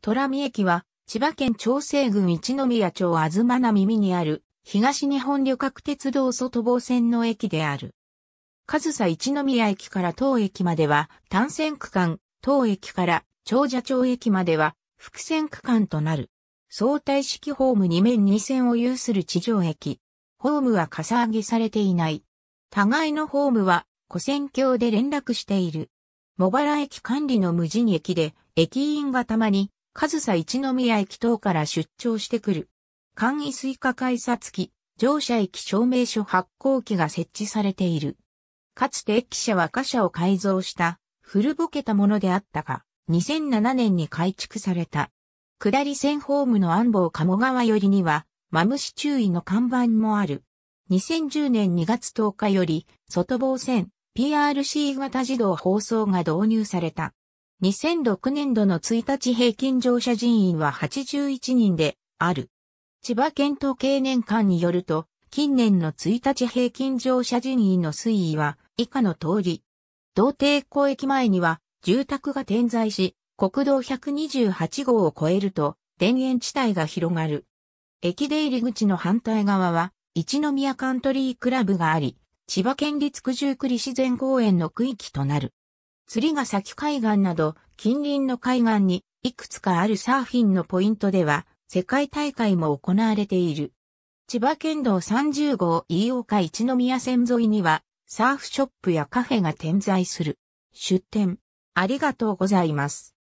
虎見駅は、千葉県長生郡一宮町東みみにある、東日本旅客鉄道外房線の駅である。上総一宮駅から当駅までは、単線区間、当駅から長者町駅までは、複線区間となる。相対式ホーム2面2線を有する地上駅。ホームはかさ上げされていない。互いのホームは、古線橋で連絡している。茂原駅管理の無人駅で、駅員がたまに上総一宮駅等から出張してくる。簡易水化改札機、乗車駅証明書発行機が設置されている。かつて駅舎は貨車を改造した古ぼけたものであったが、2007年に改築された。下り線ホームの安房鴨川寄りには、マムシ注意の看板もある。2010年2月10日より、外房線 PRC 型自動放送が導入された。2006年度の1日平均乗車人員は81人である。千葉県統計年間によると、近年の1日平均乗車人員の推移は以下の通り。同帝公駅前には住宅が点在し、国道128号を超えると田園地帯が広がる。駅出入り口の反対側は、一宮カントリークラブがあり、千葉県立九十九里自然公園の区域となる。釣りが先海岸など近隣の海岸にいくつかあるサーフィンのポイントでは世界大会も行われている。千葉県道30号飯岡一宮線沿いにはサーフショップやカフェが点在する。出店。ありがとうございます。